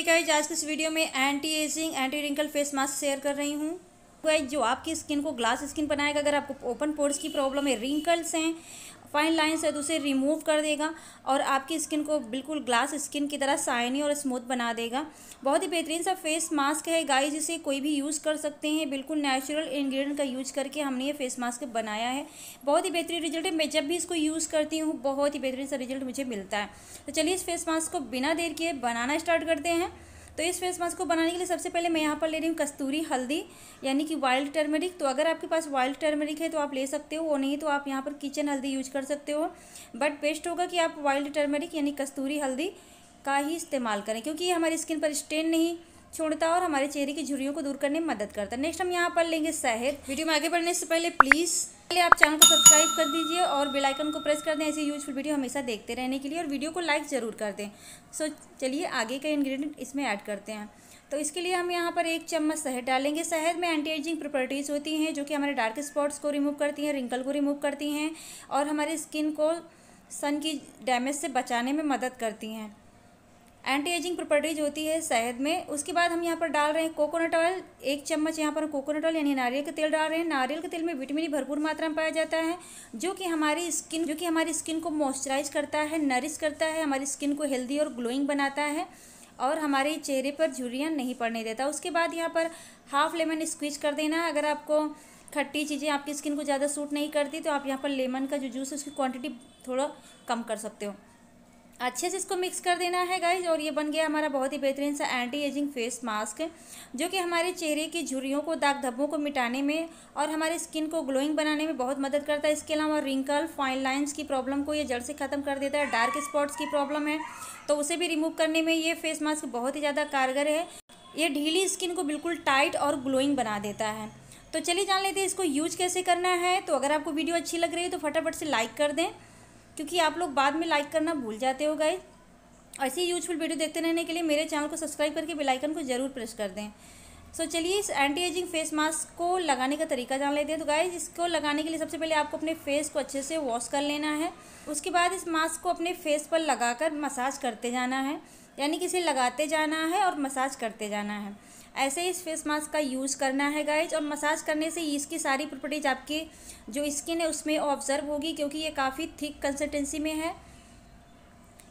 चलिए गाइज आज के इस वीडियो में anti ageing anti wrinkle face mask share कर रही हूँ जो आपकी स्किन को ग्लास स्किन बनाएगा अगर आपको ओपन पोर्स की प्रॉब्लम है रिंकल्स हैं फाइन लाइन है तो उसे रिमूव कर देगा और आपकी स्किन को बिल्कुल ग्लास स्किन की तरह साइनी और स्मूथ बना देगा बहुत ही बेहतरीन सा फेस मास्क है गाय इसे कोई भी यूज़ कर सकते हैं बिल्कुल नेचुरल इन्ग्रीडियंट का यूज़ करके हमने ये फेस मास्क बनाया है बहुत ही बेहतरीन रिजल्ट है मैं जब भी इसको यूज़ करती हूँ बहुत ही बेहतरीन सा रिजल्ट मुझे मिलता है तो चलिए इस फेस मास्क को बिना देर किए बनाना स्टार्ट करते हैं तो इस फेस मास्क को बनाने के लिए सबसे पहले मैं यहाँ पर ले रही हूँ कस्तूरी हल्दी यानी कि वाइल्ड टर्मेरिक तो अगर आपके पास वाइल्ड टर्मरिक है तो आप ले सकते हो वो नहीं तो आप यहाँ पर किचन हल्दी यूज कर सकते हो बट बेस्ट होगा कि आप वाइल्ड टर्मेरिक यानी कस्तूरी हल्दी का ही इस्तेमाल करें क्योंकि ये हमारी स्किन पर स्टेन नहीं छोड़ता और हमारे चेहरे की झुरियों को दूर करने में मदद करता है नेक्स्ट हम यहाँ पढ़ लेंगे शहर वीडियो में आगे बढ़ने से पहले प्लीज़ पहले आप चैनल को सब्सक्राइब कर दीजिए और बेल आइकन को प्रेस कर दें ऐसी यूजफुल वीडियो हमेशा देखते रहने के लिए और वीडियो को लाइक ज़रूर कर दें सो चलिए आगे का इंग्रेडिएंट इसमें ऐड करते हैं तो इसके लिए हम यहाँ पर एक चम्मच शहद डालेंगे शहद में एंटी एजिंग प्रॉपर्टीज़ होती हैं जो कि हमारे डार्क स्पॉट्स को रिमूव करती हैं रिंकल को रिमूव करती हैं और हमारे स्किन को सन की डैमेज से बचाने में मदद करती हैं एंटी एजिंग प्रॉपर्टीज होती है शहद में उसके बाद हम यहाँ पर डाल रहे हैं कोकोनट ऑयल एक चम्मच यहाँ पर कोकोनट ऑयल यानी नारियल का तेल डाल रहे हैं नारियल के तेल में विटामिन ई e भरपूर मात्रा में पाया जाता है जो कि हमारी स्किन जो कि हमारी स्किन को मॉइस्चराइज करता है नरिश करता है हमारी स्किन को हेल्दी और ग्लोइंग बनाता है और हमारे चेहरे पर झुरियाँ नहीं पड़ने देता उसके बाद यहाँ पर हाफ लेमन स्क्वीज कर देना अगर आपको खट्टी चीज़ें आपकी स्किन को ज़्यादा सूट नहीं करती तो आप यहाँ पर लेमन का जो जूस है उसकी क्वान्टिटी थोड़ा कम कर सकते हो अच्छे से इसको मिक्स कर देना है गाइज और ये बन गया हमारा बहुत ही बेहतरीन सा एंटी एजिंग फेस मास्क जो कि हमारे चेहरे की झुरियों को दाग धब्बों को मिटाने में और हमारे स्किन को ग्लोइंग बनाने में बहुत मदद करता है इसके अलावा रिंकल फाइन लाइंस की प्रॉब्लम को ये जड़ से ख़त्म कर देता है डार्क स्पॉट्स की प्रॉब्लम है तो उसे भी रिमूव करने में ये फेस मास्क बहुत ही ज़्यादा कारगर है ये ढीली स्किन को बिल्कुल टाइट और ग्लोइंग बना देता है तो चलिए जान लेते हैं इसको यूज कैसे करना है तो अगर आपको वीडियो अच्छी लग रही है तो फटाफट से लाइक कर दें क्योंकि आप लोग बाद में लाइक करना भूल जाते हो गाइज ऐसी यूजफुल वीडियो देखते रहने के लिए मेरे चैनल को सब्सक्राइब करके बेलाइकन को जरूर प्रेस कर दें सो so, चलिए इस एंटी एजिंग फेस मास्क को लगाने का तरीका जान लेते हैं तो गाइज इसको लगाने के लिए सबसे पहले आपको अपने फेस को अच्छे से वॉश कर लेना है उसके बाद इस मास्क को अपने फेस पर लगाकर मसाज करते जाना है यानी कि इसे लगाते जाना है और मसाज करते जाना है ऐसे ही इस फेस मास्क का यूज़ करना है गाइज और मसाज करने से इसकी सारी प्रॉपर्टीज आपकी जो स्किन है उसमें ऑब्जर्व होगी क्योंकि ये काफ़ी थिक कंसिस्टेंसी में है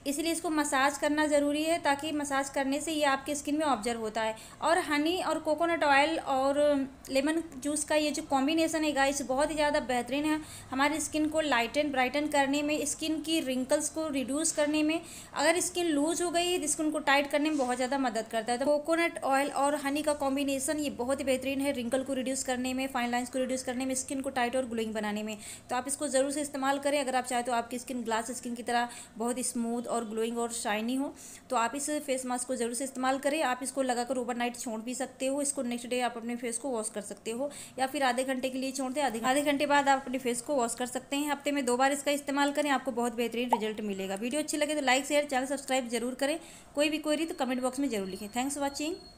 इसलिए इसको मसाज करना ज़रूरी है ताकि मसाज करने से ये आपके स्किन में ऑब्जर्व होता है और हनी और कोकोनट ऑयल और लेमन जूस का ये जो कॉम्बिनेसन है गाइस बहुत ही ज़्यादा बेहतरीन है हमारी स्किन को लाइटन ब्राइटन करने में स्किन की रिंकल्स को रिड्यूस करने में अगर स्किन लूज हो गई स्किन को टाइट करने में बहुत ज़्यादा मदद करता है तो कोकोनट ऑयल और हनी का कॉम्बिनेसन ये बहुत ही बेहतरीन है रिंकल को रिड्यूस करने में फाइन लाइन्स को रिड्यूस करने में स्किन को टाइट और ग्लोइंग बनाने में तो आप इसको ज़रूर से इस्तेमाल करें अगर आप चाहें तो आपकी स्किन ग्लास स्किन की तरह बहुत स्मूथ और और ग्लोइंग और शाइनी हो तो आप इस फेस मास्क को ज़रूर से इस्तेमाल करें आप इसको लगाकर ओवरनाइट छोड़ भी सकते हो इसको नेक्स्ट डे आप अपने फेस को वॉश कर सकते हो या फिर आधे घंटे के लिए छोड़ दें आधे घंटे बाद आप अपने फेस को वॉश कर सकते हैं हफ्ते में दो बार इसका इस्तेमाल करें आपको बहुत बेहतरीन रिजल्ट मिलेगा वीडियो अच्छी लगे तो लाइक शेयर चैनल सब्सक्राइब जरूर करें कोई भी क्वेरी तो कमेंट बॉक्स में जरूर लिखें थैंक्स फॉर वॉचिंग